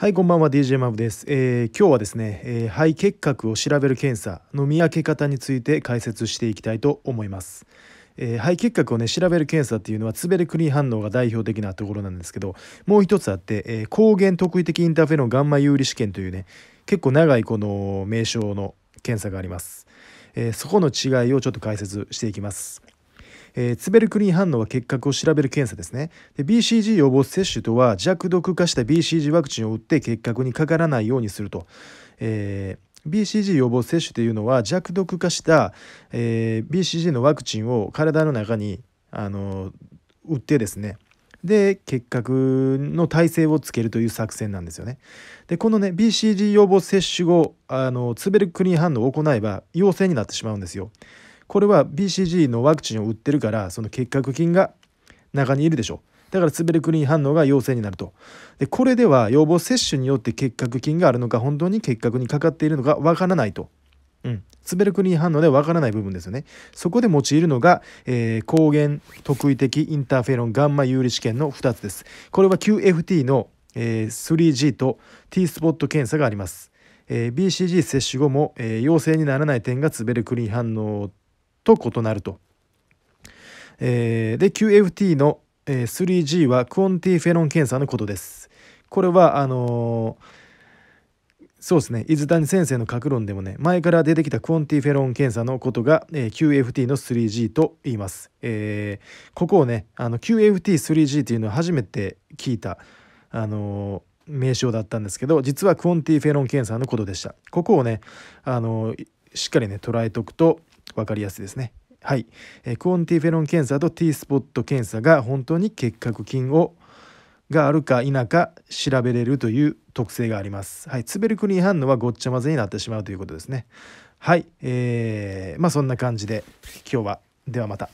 はい、こんばんは、DJ マブです。えー、今日はですね、えー、肺結核を調べる検査の見分け方について解説していきたいと思います。えー、肺結核をね調べる検査っていうのはツベレクリン反応が代表的なところなんですけどもう一つあって、えー、抗原特異的インターフェロンガンマ有利試験というね結構長いこの名称の検査があります、えそこの違いをちょっと解説していきますえー、ツベルクリン反応は結核を調べる検査ですねで BCG 予防接種とは弱毒化した BCG ワクチンを打って結核にかからないようにすると、えー BCG 予防接種というのは弱毒化した、えー、BCG のワクチンを体の中にあの打ってですねで結核の耐性をつけるという作戦なんですよね。でこのね BCG 予防接種後あのツベルクリン反応を行えば陽性になってしまうんですよ。これは BCG のワクチンを打ってるからその結核菌が中にいるでしょだからベルクリーン反応が陽性になるとでこれでは予防接種によって結核菌があるのか本当に結核にかかっているのかわからないと。うん、スベルクリーン反応でわからない部分ですよねそこで用いるのが、えー、抗原特異的インターフェロンガンマ有利試験の2つですこれは QFT の、えー、3G と T スポット検査があります、えー、BCG 接種後も、えー、陽性にならない点がツベルクリーン反応と異なると。えー、で QFT の 3G はクオンティフェロン検査のことです。これはあのー、そうですね伊豆谷先生の格論でもね前から出てきたクオンティフェロン検査のことが、えー、QFT の 3G と言います。えー、ここをねあの QFT3G っていうのは初めて聞いたあの名称だったんですけど実はクオンティフェロン検査のことでした。ここをねあのしっかりね捉えておくと分かりやすいですね。はい、えー、クオンティフェロン検査と T スポット検査が本当に結核菌をがあるか否か調べれるという特性があります。はい、ツベルクリン反応はごっちゃ混ぜになってしまうということですね。はい、えー、まあそんな感じで今日はではまた。